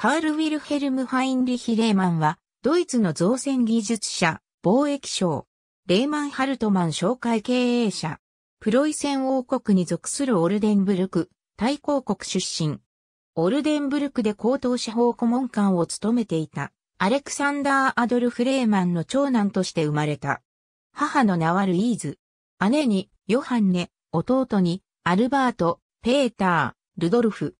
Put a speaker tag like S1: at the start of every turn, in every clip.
S1: カール・ウィルヘルム・ファインリヒ・レーマンは、ドイツの造船技術者、貿易商、レーマン・ハルトマン紹介経営者、プロイセン王国に属するオルデンブルク、大公国出身。オルデンブルクで高等司法顧問官を務めていた、アレクサンダー・アドルフ・レーマンの長男として生まれた。母の名はルイーズ。姉に、ヨハンネ、弟に、アルバート、ペーター、ルドルフ、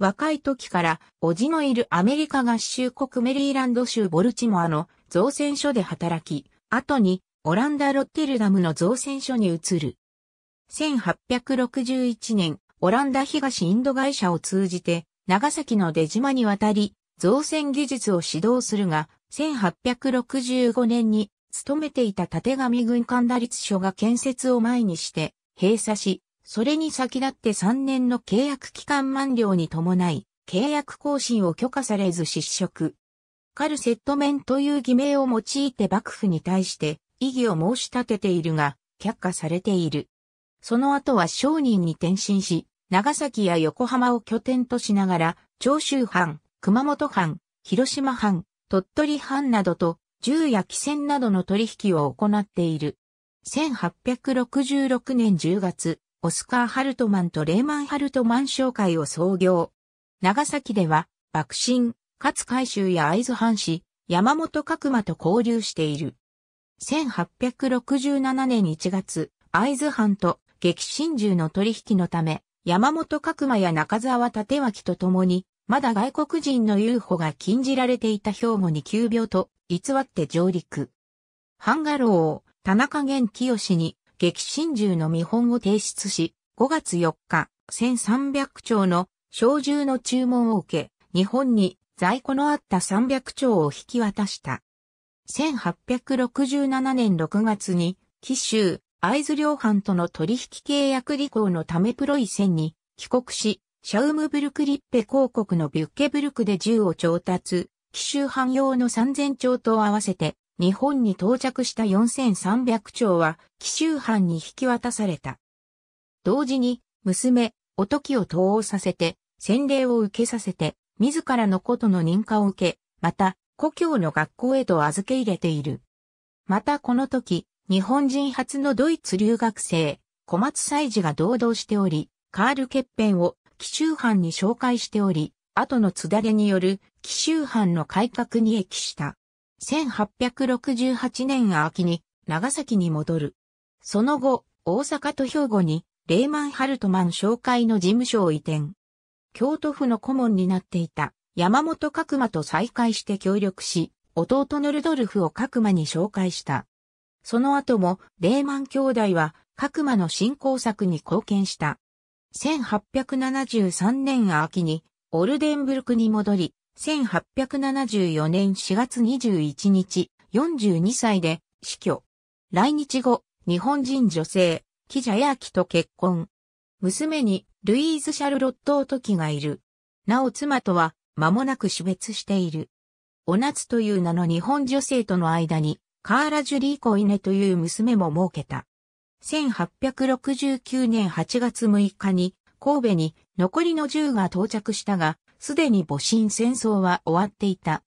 S1: 若い時から、おじのいるアメリカ合衆国メリーランド州ボルチモアの造船所で働き、後にオランダ・ロッテルダムの造船所に移る。1861年、オランダ東インド会社を通じて、長崎の出島に渡り、造船技術を指導するが、1865年に勤めていた縦上軍艦打率所が建設を前にして、閉鎖し、それに先立って3年の契約期間満了に伴い、契約更新を許可されず失職。カルセット面という偽名を用いて幕府に対して異議を申し立てているが、却下されている。その後は商人に転身し、長崎や横浜を拠点としながら、長州藩、熊本藩、広島藩、鳥取藩などと、銃や汽船などの取引を行っている。1866年10月、オスカー・ハルトマンとレーマン・ハルトマン商会を創業。長崎では、幕臣、勝海舟や合津藩士、山本角馬と交流している。1867年1月、合津藩と激真珠の取引のため、山本角馬や中沢立脇と共に、まだ外国人の遊歩が禁じられていた兵庫に急病と偽って上陸。ハンガロー、田中源清に激真銃の見本を提出し、5月4日、1300丁の小銃の注文を受け、日本に在庫のあった300丁を引き渡した。1867年6月に、紀州、合津領藩との取引契約履行のためプロイセンに帰国し、シャウムブルクリッペ公国のビュッケブルクで銃を調達、紀州藩用の3000丁と合わせて日本に到着した4300兆は奇襲藩に引き渡された。同時に娘、おときを投応させて、洗礼を受けさせて、自らのことの認可を受け、また、故郷の学校へと預け入れている。またこの時、日本人初のドイツ留学生、小松祭司が堂々しており、カールケッペンを奇襲藩に紹介しており、後の津だれによる奇襲藩の改革に益した。1868年秋に長崎に戻る。その後、大阪と兵庫に、レーマン・ハルトマン紹介の事務所を移転。京都府の顧問になっていた山本角馬と再会して協力し、弟のルドルフを角馬に紹介した。その後も、レーマン兄弟は、角馬の振興策に貢献した。1873年秋に、オルデンブルクに戻り、1874年4月21日、42歳で死去。来日後、日本人女性、ャヤーキと結婚。娘にルイーズ・シャルロット・オトキがいる。なお妻とは間もなく死別している。お夏という名の日本女性との間に、カーラ・ジュリー・コイネという娘も設けた。1869年8月6日に神戸に残りの銃が到着したが、すでに戊辰戦争は終わっていた。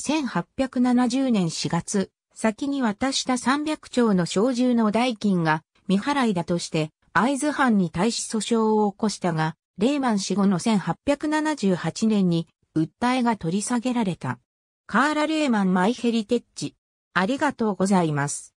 S1: 1870年4月、先に渡した300兆の小銃の代金が未払いだとして、会津藩に対し訴訟を起こしたが、レーマン死後の1878年に訴えが取り下げられた。カーラ・レーマン・マイヘリテッチ。ありがとうございます。